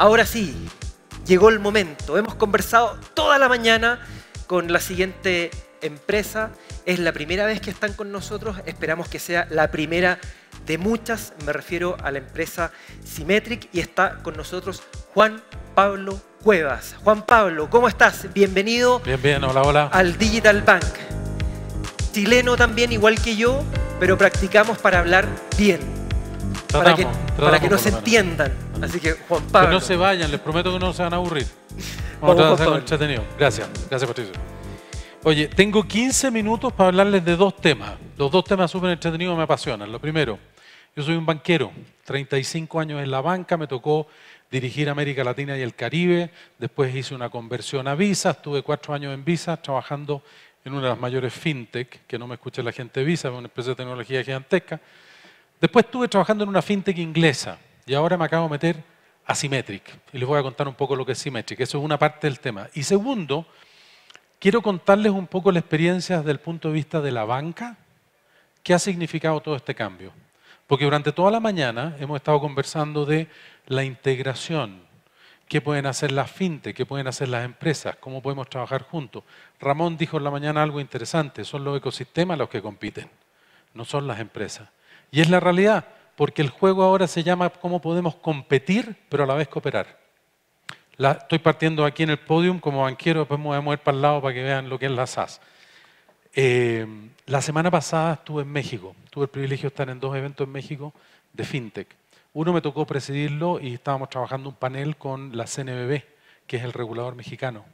Ahora sí, llegó el momento. Hemos conversado toda la mañana con la siguiente empresa. Es la primera vez que están con nosotros. Esperamos que sea la primera de muchas. Me refiero a la empresa Symmetric y está con nosotros Juan Pablo Cuevas. Juan Pablo, ¿cómo estás? Bienvenido. Bien, hola, hola. Al Digital Bank. Chileno también, igual que yo, pero practicamos para hablar bien para que, no se entiendan. Así que, Juan Pablo. Que no se vayan, les prometo que no se van a aburrir. Vamos, a tratar de entretenido. Gracias, gracias Patricio. Oye, tengo 15 minutos para hablarles de dos temas. Los dos temas súper entretenidos me apasionan. Lo primero, yo soy un banquero, 35 años en la banca, me tocó dirigir América Latina y el Caribe, después hice una conversión a Visa, estuve cuatro años en Visa trabajando en una de las mayores fintech, que no me escuche la gente de Visa, una empresa de tecnología gigantesca, Después estuve trabajando en una fintech inglesa y ahora me acabo de meter a Symmetric. Y les voy a contar un poco lo que es Symmetric. Eso es una parte del tema. Y segundo, quiero contarles un poco la experiencia desde el punto de vista de la banca, qué ha significado todo este cambio. Porque durante toda la mañana hemos estado conversando de la integración, qué pueden hacer las fintech, qué pueden hacer las empresas, cómo podemos trabajar juntos. Ramón dijo en la mañana algo interesante, son los ecosistemas los que compiten, no son las empresas. Y es la realidad, porque el juego ahora se llama cómo podemos competir, pero a la vez cooperar. estoy partiendo aquí en el podium como banquero, después pues me voy a mover para el lado para que vean lo que es la SAS. Eh, la semana pasada estuve en México, tuve el privilegio de estar en dos eventos en México de FinTech. Uno me tocó presidirlo y estábamos trabajando un panel con la CNBB, que es el regulador mexicano.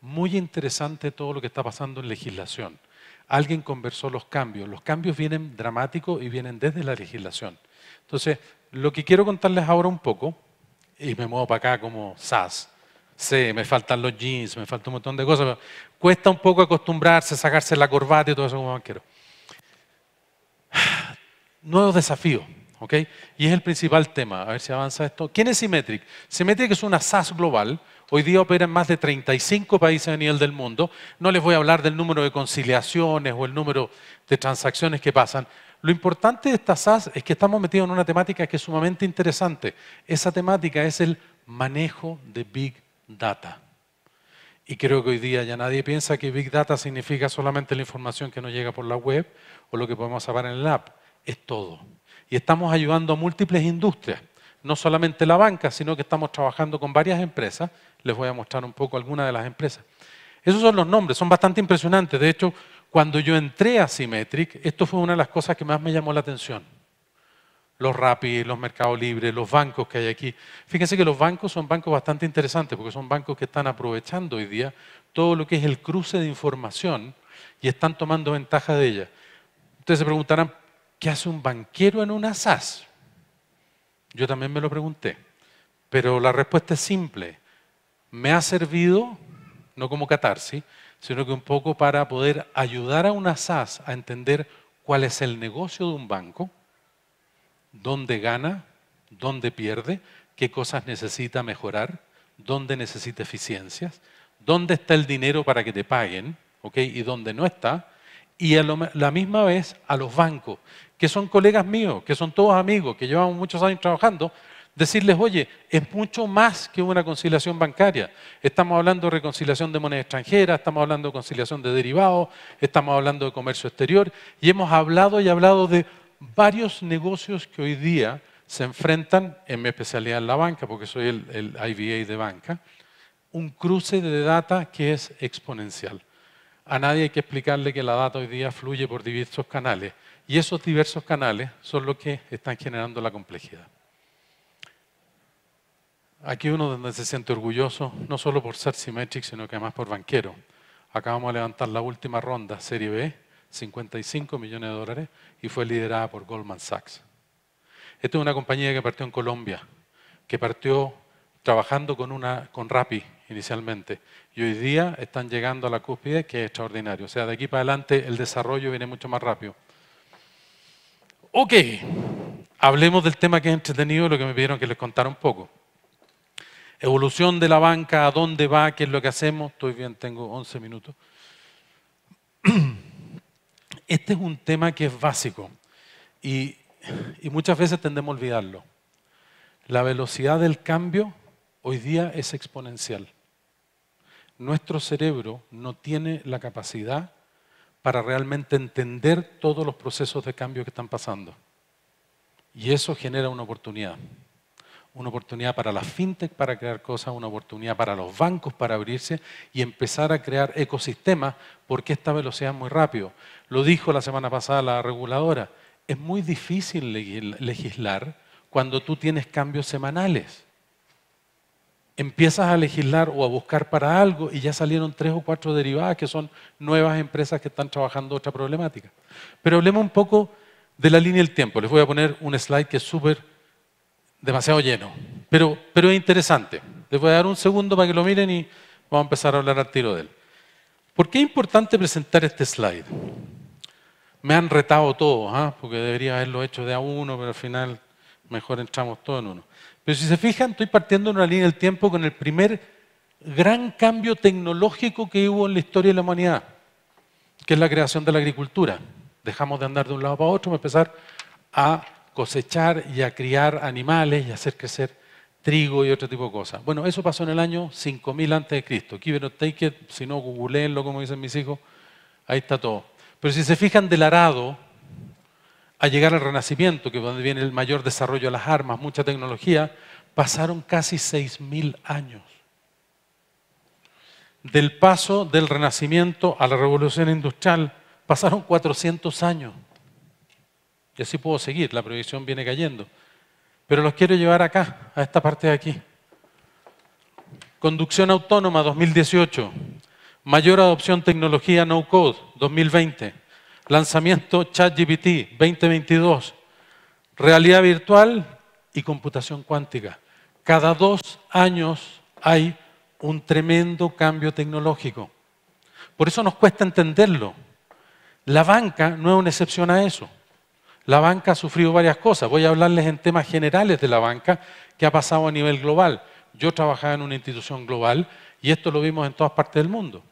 Muy interesante todo lo que está pasando en legislación alguien conversó los cambios. Los cambios vienen dramáticos y vienen desde la legislación. Entonces, lo que quiero contarles ahora un poco, y me muevo para acá como SAS, sé, me faltan los jeans, me falta un montón de cosas, cuesta un poco acostumbrarse, sacarse la corbata y todo eso como banquero. Nuevos desafíos, ¿ok? Y es el principal tema, a ver si avanza esto. ¿Quién es Symmetric? Symmetric es una SAS global, Hoy día opera en más de 35 países a nivel del mundo. No les voy a hablar del número de conciliaciones o el número de transacciones que pasan. Lo importante de esta SAS es que estamos metidos en una temática que es sumamente interesante. Esa temática es el manejo de Big Data. Y creo que hoy día ya nadie piensa que Big Data significa solamente la información que nos llega por la web o lo que podemos saber en el app. Es todo. Y estamos ayudando a múltiples industrias no solamente la banca, sino que estamos trabajando con varias empresas. Les voy a mostrar un poco algunas de las empresas. Esos son los nombres, son bastante impresionantes. De hecho, cuando yo entré a Symmetric, esto fue una de las cosas que más me llamó la atención. Los Rappi, los Mercados Libres, los bancos que hay aquí. Fíjense que los bancos son bancos bastante interesantes porque son bancos que están aprovechando hoy día todo lo que es el cruce de información y están tomando ventaja de ella. Ustedes se preguntarán, ¿qué hace un banquero en una SAS? Yo también me lo pregunté, pero la respuesta es simple. Me ha servido, no como catarsis, sino que un poco para poder ayudar a una SAS a entender cuál es el negocio de un banco, dónde gana, dónde pierde, qué cosas necesita mejorar, dónde necesita eficiencias, dónde está el dinero para que te paguen, ¿ok? Y dónde no está. Y a la misma vez a los bancos que son colegas míos, que son todos amigos, que llevamos muchos años trabajando, decirles, oye, es mucho más que una conciliación bancaria. Estamos hablando de reconciliación de moneda extranjera, estamos hablando de conciliación de derivados, estamos hablando de comercio exterior y hemos hablado y hablado de varios negocios que hoy día se enfrentan, en mi especialidad en la banca, porque soy el, el IBA de banca, un cruce de data que es exponencial. A nadie hay que explicarle que la data hoy día fluye por diversos canales y esos diversos canales son los que están generando la complejidad. Aquí uno donde se siente orgulloso, no solo por ser Symmetric, sino que además por banquero. Acabamos de levantar la última ronda, Serie B, 55 millones de dólares, y fue liderada por Goldman Sachs. Esta es una compañía que partió en Colombia, que partió trabajando con, una, con Rappi inicialmente, y hoy día están llegando a la cúspide, que es extraordinario. O sea, de aquí para adelante el desarrollo viene mucho más rápido. Ok, hablemos del tema que es entretenido, lo que me pidieron que les contara un poco. Evolución de la banca, a dónde va, qué es lo que hacemos. Estoy bien, tengo 11 minutos. Este es un tema que es básico y, y muchas veces tendemos a olvidarlo. La velocidad del cambio hoy día es exponencial. Nuestro cerebro no tiene la capacidad para realmente entender todos los procesos de cambio que están pasando. Y eso genera una oportunidad. Una oportunidad para las fintech para crear cosas, una oportunidad para los bancos para abrirse y empezar a crear ecosistemas, porque esta velocidad es muy rápido. Lo dijo la semana pasada la reguladora, es muy difícil legislar cuando tú tienes cambios semanales empiezas a legislar o a buscar para algo y ya salieron tres o cuatro derivadas que son nuevas empresas que están trabajando otra problemática. Pero hablemos un poco de la línea del tiempo. Les voy a poner un slide que es súper demasiado lleno, pero, es interesante. Les voy a dar un segundo para que lo miren y vamos a empezar a hablar al tiro de él. ¿Por qué es importante presentar este slide? Me han retado todos, ¿ah? porque debería haberlo hecho de a uno, pero al final mejor entramos todos en uno. Pero si se fijan, estoy partiendo en una línea del tiempo con el primer gran cambio tecnológico que hubo en la historia de la humanidad, que es la creación de la agricultura. Dejamos de andar de un lado para otro, empezar a cosechar y a criar animales y a hacer crecer trigo y otro tipo de cosas. Bueno, eso pasó en el año 5000 a.C. Give it take it, si no, googleenlo, como dicen mis hijos, ahí está todo. Pero si se fijan del arado, a llegar al Renacimiento, que es donde viene el mayor desarrollo de las armas, mucha tecnología, pasaron casi 6.000 años. Del paso del Renacimiento a la Revolución Industrial pasaron 400 años. Y así puedo seguir, la proyección viene cayendo. Pero los quiero llevar acá, a esta parte de aquí. Conducción autónoma 2018. Mayor adopción tecnología no code 2020 lanzamiento ChatGPT 2022, realidad virtual y computación cuántica. Cada dos años hay un tremendo cambio tecnológico. Por eso nos cuesta entenderlo. La banca no es una excepción a eso. La banca ha sufrido varias cosas. Voy a hablarles en temas generales de la banca que ha pasado a nivel global. Yo trabajaba en una institución global y esto lo vimos en todas partes del mundo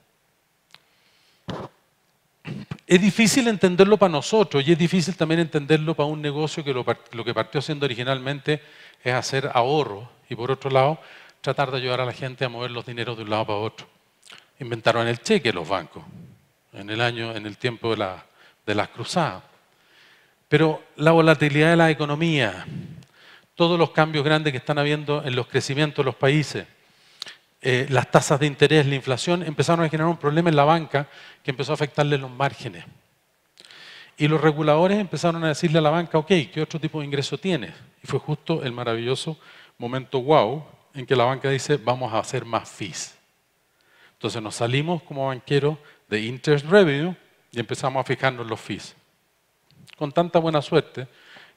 es difícil entenderlo para nosotros y es difícil también entenderlo para un negocio que lo, que partió siendo originalmente es hacer ahorro y por otro lado tratar de ayudar a la gente a mover los dineros de un lado para otro. Inventaron el cheque los bancos en el año, en el tiempo de, la, de las cruzadas. Pero la volatilidad de la economía, todos los cambios grandes que están habiendo en los crecimientos de los países, eh, las tasas de interés, la inflación, empezaron a generar un problema en la banca que empezó a afectarle los márgenes. Y los reguladores empezaron a decirle a la banca, ok, ¿qué otro tipo de ingreso tienes? Y fue justo el maravilloso momento wow en que la banca dice, vamos a hacer más fees. Entonces nos salimos como banqueros de interest revenue y empezamos a fijarnos los fees. Con tanta buena suerte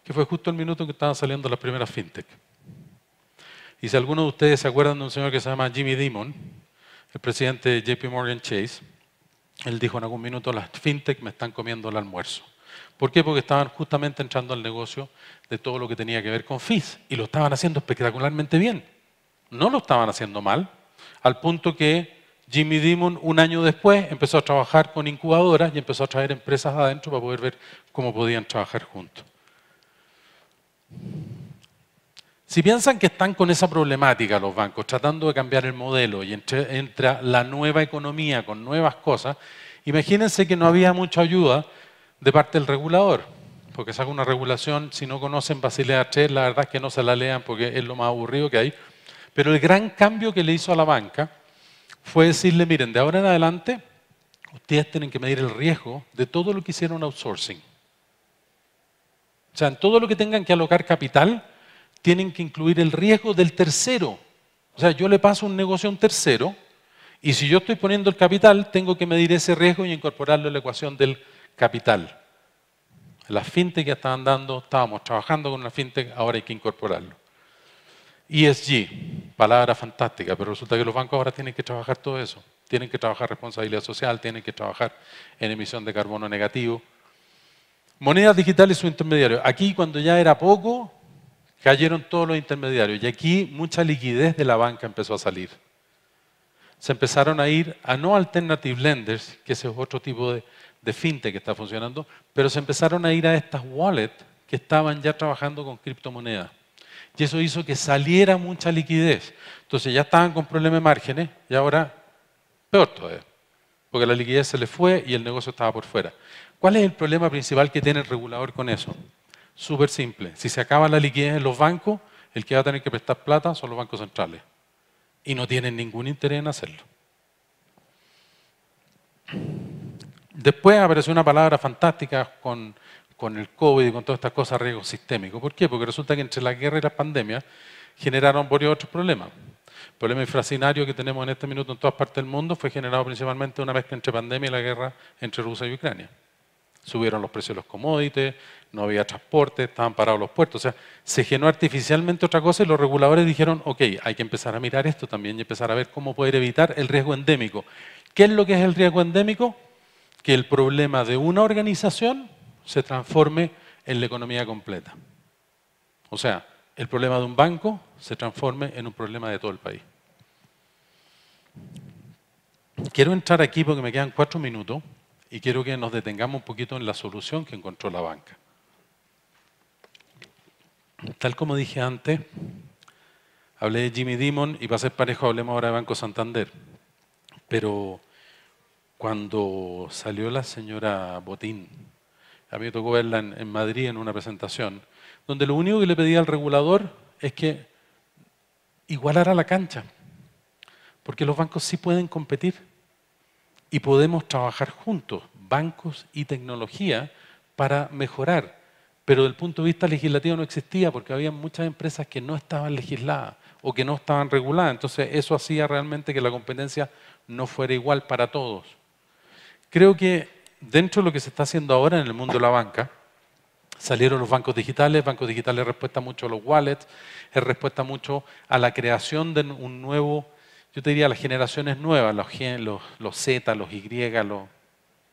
que fue justo el minuto en que estaban saliendo las primeras fintech. Y si alguno de ustedes se acuerdan de un señor que se llama Jimmy Dimon, el presidente de JP Morgan Chase, él dijo en algún minuto, las fintech me están comiendo el almuerzo. ¿Por qué? Porque estaban justamente entrando al negocio de todo lo que tenía que ver con FIS y lo estaban haciendo espectacularmente bien. No lo estaban haciendo mal, al punto que Jimmy Dimon un año después empezó a trabajar con incubadoras y empezó a traer empresas adentro para poder ver cómo podían trabajar juntos. Si piensan que están con esa problemática los bancos, tratando de cambiar el modelo y entra la nueva economía con nuevas cosas, imagínense que no había mucha ayuda de parte del regulador, porque saca una regulación, si no conocen Basilea III, la verdad es que no se la lean porque es lo más aburrido que hay, pero el gran cambio que le hizo a la banca fue decirle, miren, de ahora en adelante, ustedes tienen que medir el riesgo de todo lo que hicieron outsourcing. O sea, en todo lo que tengan que alocar capital, tienen que incluir el riesgo del tercero. O sea, yo le paso un negocio a un tercero y si yo estoy poniendo el capital, tengo que medir ese riesgo y incorporarlo a la ecuación del capital. Las fintech ya estaban dando, estábamos trabajando con una fintech, ahora hay que incorporarlo. ESG, palabra fantástica, pero resulta que los bancos ahora tienen que trabajar todo eso. Tienen que trabajar responsabilidad social, tienen que trabajar en emisión de carbono negativo. Monedas digitales y su intermediario. Aquí cuando ya era poco, Cayeron todos los intermediarios y aquí mucha liquidez de la banca empezó a salir. Se empezaron a ir a no alternative lenders, que ese es otro tipo de, fintech que está funcionando, pero se empezaron a ir a estas wallets que estaban ya trabajando con criptomonedas. Y eso hizo que saliera mucha liquidez. Entonces ya estaban con problemas de márgenes y ahora peor todavía, porque la liquidez se le fue y el negocio estaba por fuera. ¿Cuál es el problema principal que tiene el regulador con eso? Súper simple. Si se acaba la liquidez en los bancos, el que va a tener que prestar plata son los bancos centrales. Y no tienen ningún interés en hacerlo. Después apareció una palabra fantástica con, el COVID y con todas estas cosas, riesgo sistémico. ¿Por qué? Porque resulta que entre la guerra y la pandemia generaron varios otros problemas. El problema inflacionario que tenemos en este minuto en todas partes del mundo fue generado principalmente una vez que entre pandemia y la guerra entre Rusia y Ucrania subieron los precios de los commodities, no había transporte, estaban parados los puertos. O sea, se generó artificialmente otra cosa y los reguladores dijeron, ok, hay que empezar a mirar esto también y empezar a ver cómo poder evitar el riesgo endémico. ¿Qué es lo que es el riesgo endémico? Que el problema de una organización se transforme en la economía completa. O sea, el problema de un banco se transforme en un problema de todo el país. Quiero entrar aquí porque me quedan cuatro minutos y quiero que nos detengamos un poquito en la solución que encontró la banca. Tal como dije antes, hablé de Jimmy Dimon y para ser parejo hablemos ahora de Banco Santander. Pero cuando salió la señora Botín, a mí me tocó verla en, en Madrid en una presentación, donde lo único que le pedía al regulador es que igualara la cancha, porque los bancos sí pueden competir y podemos trabajar juntos, bancos y tecnología, para mejorar. Pero desde el punto de vista legislativo no existía porque había muchas empresas que no estaban legisladas o que no estaban reguladas. Entonces eso hacía realmente que la competencia no fuera igual para todos. Creo que dentro de lo que se está haciendo ahora en el mundo de la banca, Salieron los bancos digitales, bancos digitales respuesta mucho a los wallets, es respuesta mucho a la creación de un nuevo yo te diría las generaciones nuevas, los, los, Z, los Y, los,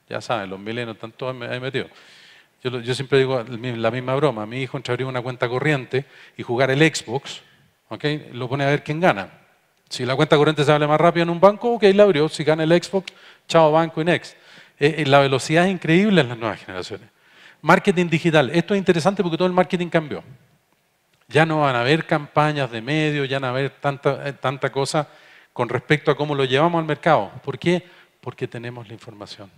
ya saben, los milenios, están todos ahí metidos. Yo, siempre digo la misma broma, mi hijo entre abrir una cuenta corriente y jugar el Xbox, lo pone a ver quién gana. Si la cuenta corriente se abre más rápido en un banco, ok, la abrió. Si gana el Xbox, chao banco y next. Eh, eh, la velocidad es increíble en las nuevas generaciones. Marketing digital. Esto es interesante porque todo el marketing cambió. Ya no van a haber campañas de medios, ya no van a haber tanta, eh, tanta cosa con respecto a cómo lo llevamos al mercado. ¿Por qué? Porque tenemos la información.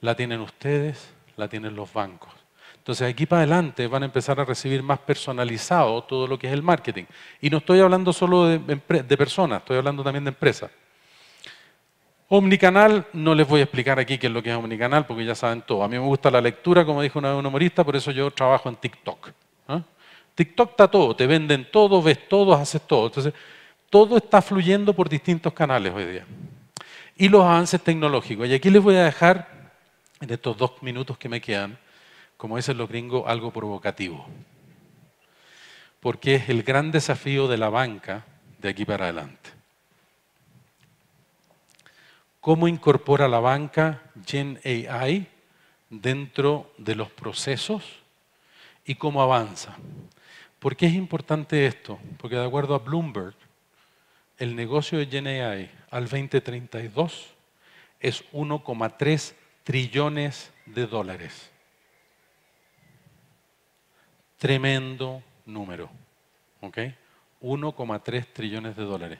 La tienen ustedes, la tienen los bancos. Entonces, aquí para adelante van a empezar a recibir más personalizado todo lo que es el marketing. Y no estoy hablando solo de, personas, estoy hablando también de empresas. Omnicanal, no les voy a explicar aquí qué es lo que es omnicanal, porque ya saben todo. A mí me gusta la lectura, como dijo una vez un humorista, por eso yo trabajo en TikTok. ¿ah? TikTok está todo, te venden todo, ves todo, haces todo. Entonces, todo está fluyendo por distintos canales hoy día. Y los avances tecnológicos. Y aquí les voy a dejar, en estos dos minutos que me quedan, como dicen los gringos, algo provocativo. Porque es el gran desafío de la banca de aquí para adelante. ¿Cómo incorpora la banca Gen AI dentro de los procesos y cómo avanza? ¿Por qué es importante esto? Porque de acuerdo a Bloomberg, el negocio de GenAI al 2032 es 1,3 trillones de dólares. Tremendo número. ¿Ok? 1,3 trillones de dólares.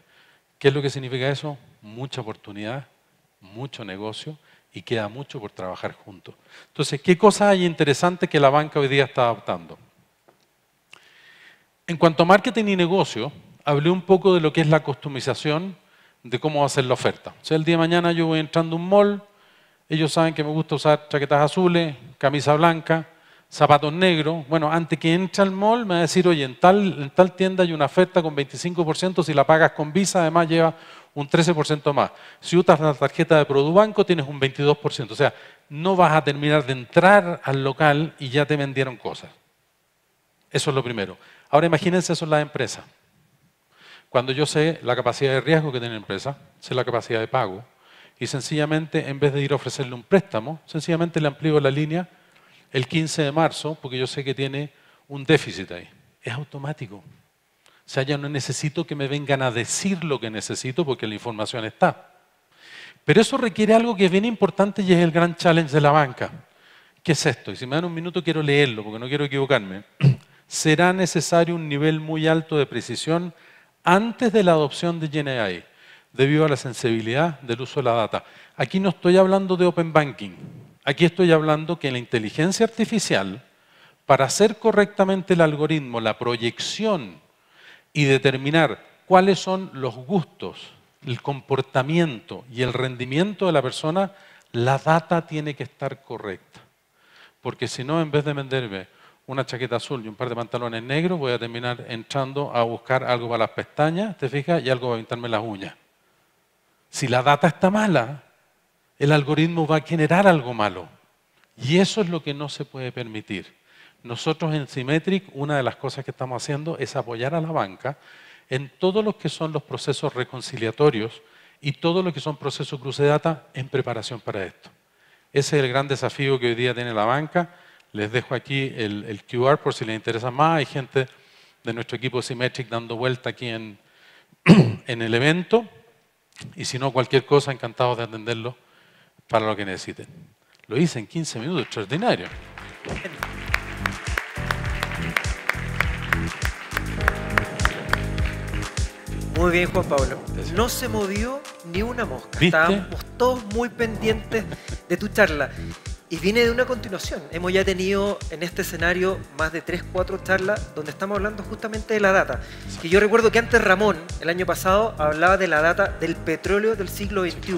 ¿Qué es lo que significa eso? Mucha oportunidad, mucho negocio y queda mucho por trabajar juntos. Entonces, ¿qué cosa hay interesante que la banca hoy día está adaptando? En cuanto a marketing y negocio, hablé un poco de lo que es la customización, de cómo hacer la oferta. O sea, el día de mañana yo voy entrando a un mall, ellos saben que me gusta usar chaquetas azules, camisa blanca, zapatos negros. Bueno, antes que entre al mall me va a decir, oye, en tal, tienda hay una oferta con 25%, si la pagas con Visa además lleva un 13% más. Si usas la tarjeta de Produbanco tienes un 22%. O sea, no vas a terminar de entrar al local y ya te vendieron cosas. Eso es lo primero. Ahora imagínense eso es las empresas. Cuando yo sé la capacidad de riesgo que tiene la empresa, sé la capacidad de pago, y sencillamente, en vez de ir a ofrecerle un préstamo, sencillamente le amplío la línea el 15 de marzo, porque yo sé que tiene un déficit ahí. Es automático. O sea, ya no necesito que me vengan a decir lo que necesito porque la información está. Pero eso requiere algo que es bien importante y es el gran challenge de la banca. ¿Qué es esto? Y si me dan un minuto quiero leerlo porque no quiero equivocarme. Será necesario un nivel muy alto de precisión antes de la adopción de GNI, debido a la sensibilidad del uso de la data. Aquí no estoy hablando de Open Banking, aquí estoy hablando que en la inteligencia artificial, para hacer correctamente el algoritmo, la proyección y determinar cuáles son los gustos, el comportamiento y el rendimiento de la persona, la data tiene que estar correcta. Porque si no, en vez de venderme una chaqueta azul y un par de pantalones negros, voy a terminar entrando a buscar algo para las pestañas, ¿te fijas? Y algo para pintarme las uñas. Si la data está mala, el algoritmo va a generar algo malo. Y eso es lo que no se puede permitir. Nosotros en Symmetric, una de las cosas que estamos haciendo es apoyar a la banca en todos los que son los procesos reconciliatorios y todo lo que son procesos cruce data en preparación para esto. Ese es el gran desafío que hoy día tiene la banca les dejo aquí el, QR por si les interesa más. Hay gente de nuestro equipo Symmetric dando vuelta aquí en, el evento. Y si no, cualquier cosa, encantados de atenderlo para lo que necesiten. Lo hice en 15 minutos, extraordinario. Muy bien, Juan Pablo. No se movió ni una mosca. Estábamos todos muy pendientes de tu charla. Y viene de una continuación. Hemos ya tenido en este escenario más de 3, 4 charlas donde estamos hablando justamente de la data. Que yo recuerdo que antes Ramón, el año pasado, hablaba de la data del petróleo del siglo XXI.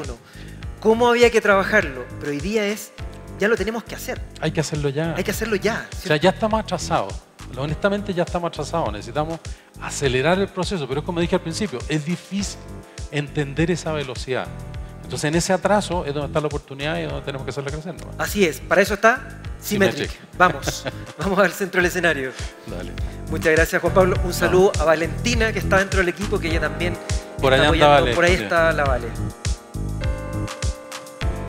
Cómo había que trabajarlo. Pero hoy día es, ya lo tenemos que hacer. Hay que hacerlo ya. Hay que hacerlo ya. O sea, ya estamos atrasados. Honestamente ya estamos atrasados. Necesitamos acelerar el proceso. Pero es como dije al principio, es difícil entender esa velocidad. Entonces en ese atraso es donde está la oportunidad y donde tenemos que hacerla crecer. Así es, para eso está Symmetric. Vamos, vamos al centro del escenario. Dale. Muchas gracias Juan Pablo. Un saludo a Valentina que está dentro del equipo que ella también... está apoyando. Por ahí está la Vale.